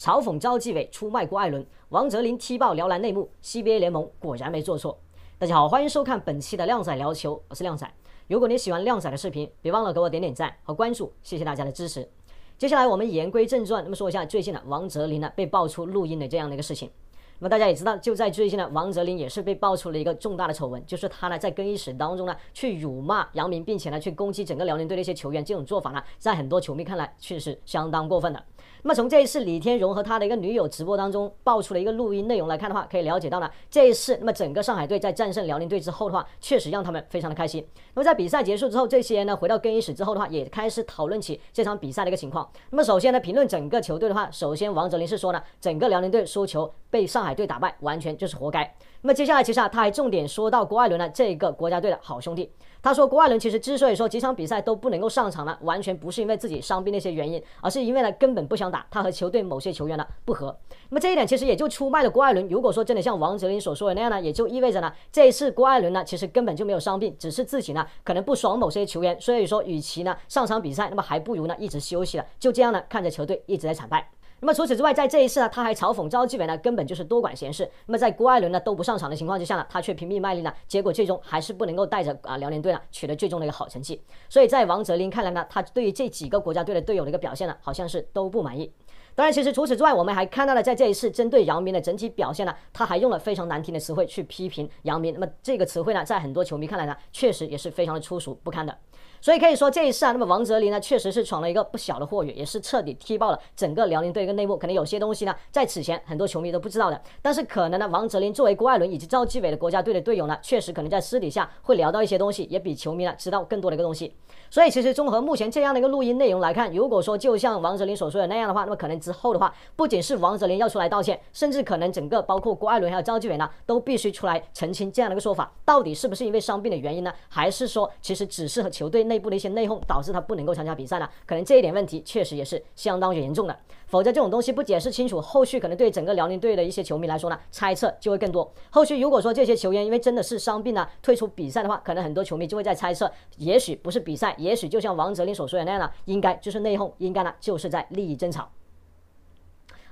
嘲讽招纪委出卖郭艾伦，王哲林踢爆辽篮内幕，CBA 联盟果然没做错。大家好，欢迎收看本期的靓仔聊球，我是靓仔。如果你喜欢靓仔的视频，别忘了给我点点赞和关注，谢谢大家的支持。接下来我们言归正传，那么说一下最近的王哲林呢被爆出录音的这样的一个事情。那么大家也知道，就在最近呢，王哲林也是被爆出了一个重大的丑闻，就是他呢在更衣室当中呢去辱骂姚明，并且呢去攻击整个辽宁队的一些球员，这种做法呢在很多球迷看来确实相当过分的。那么从这一次李天荣和他的一个女友直播当中爆出了一个录音内容来看的话，可以了解到呢，这一次那么整个上海队在战胜辽宁队之后的话，确实让他们非常的开心。那么在比赛结束之后，这些人呢回到更衣室之后的话，也开始讨论起这场比赛的一个情况。那么首先呢，评论整个球队的话，首先王哲林是说呢，整个辽宁队输球被上海队打败，完全就是活该。那么接下来其实啊，他还重点说到郭艾伦呢这个国家队的好兄弟，他说郭艾伦其实之所以说几场比赛都不能够上场呢，完全不是因为自己伤病那些原因，而是因为呢根本。不想打，他和球队某些球员呢不和，那么这一点其实也就出卖了郭艾伦。如果说真的像王哲林所说的那样呢，也就意味着呢，这一次郭艾伦呢其实根本就没有伤病，只是自己呢可能不爽某些球员，所以说与其呢上场比赛，那么还不如呢一直休息了，就这样呢看着球队一直在惨败。那么除此之外，在这一次呢，他还嘲讽赵继伟呢，根本就是多管闲事。那么在郭艾伦呢都不上场的情况之下呢，他却拼命卖力呢，结果最终还是不能够带着啊辽宁队呢取得最终的一个好成绩。所以在王哲林看来呢，他对于这几个国家队的队友的一个表现呢，好像是都不满意。当然，其实除此之外，我们还看到了在这一次针对姚明的整体表现呢，他还用了非常难听的词汇去批评姚明。那么这个词汇呢，在很多球迷看来呢，确实也是非常的粗俗不堪的。所以可以说这一次啊，那么王哲林呢，确实是闯了一个不小的祸，源，也是彻底踢爆了整个辽宁队一个内幕。可能有些东西呢，在此前很多球迷都不知道的。但是可能呢，王哲林作为郭艾伦以及赵继伟的国家队的队友呢，确实可能在私底下会聊到一些东西，也比球迷呢知道更多的一个东西。所以其实综合目前这样的一个录音内容来看，如果说就像王哲林所说的那样的话，那么可能之后的话，不仅是王哲林要出来道歉，甚至可能整个包括郭艾伦还有赵继伟呢，都必须出来澄清这样的一个说法，到底是不是因为伤病的原因呢，还是说其实只是和球队。内部的一些内讧导致他不能够参加比赛呢？可能这一点问题确实也是相当严重的，否则这种东西不解释清楚，后续可能对整个辽宁队的一些球迷来说呢，猜测就会更多。后续如果说这些球员因为真的是伤病呢退出比赛的话，可能很多球迷就会在猜测，也许不是比赛，也许就像王哲林所说的那样呢，应该就是内讧，应该呢就是在利益争吵。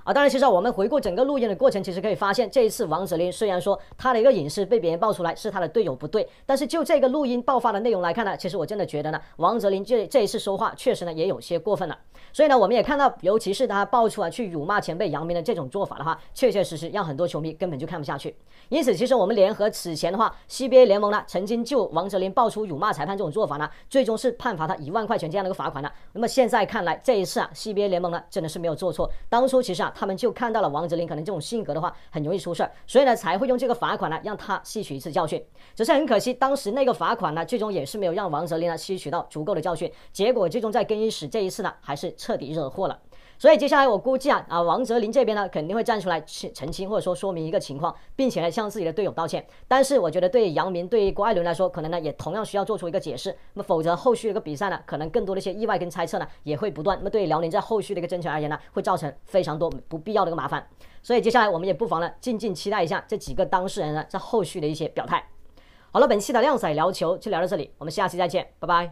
啊，当然，其实我们回顾整个录音的过程，其实可以发现，这一次王哲林虽然说他的一个隐私被别人爆出来是他的队友不对，但是就这个录音爆发的内容来看呢，其实我真的觉得呢，王哲林这这一次说话确实呢也有些过分了。所以呢，我们也看到，尤其是他爆出来去辱骂前辈杨明的这种做法的话，确确实实让很多球迷根本就看不下去。因此，其实我们联合此前的话，CBA 联盟呢曾经就王哲林爆出辱骂裁判这种做法呢，最终是判罚他一万块钱这样的一个罚款的。那么现在看来，这一次啊，CBA 联盟呢真的是没有做错，当初其实啊。他们就看到了王哲林可能这种性格的话，很容易出事所以呢才会用这个罚款呢让他吸取一次教训。只是很可惜，当时那个罚款呢，最终也是没有让王哲林呢吸取到足够的教训，结果最终在更衣室这一次呢，还是彻底惹祸了。所以接下来我估计啊，啊王哲林这边呢肯定会站出来去澄清或者说说明一个情况，并且呢向自己的队友道歉。但是我觉得对杨明、对郭艾伦来说，可能呢也同样需要做出一个解释。那么否则后续一个比赛呢，可能更多的一些意外跟猜测呢也会不断。那么对辽宁在后续的一个争权而言呢，会造成非常多不必要的一个麻烦。所以接下来我们也不妨呢静静期待一下这几个当事人呢在后续的一些表态。好了，本期的靓仔聊球就聊到这里，我们下期再见，拜拜。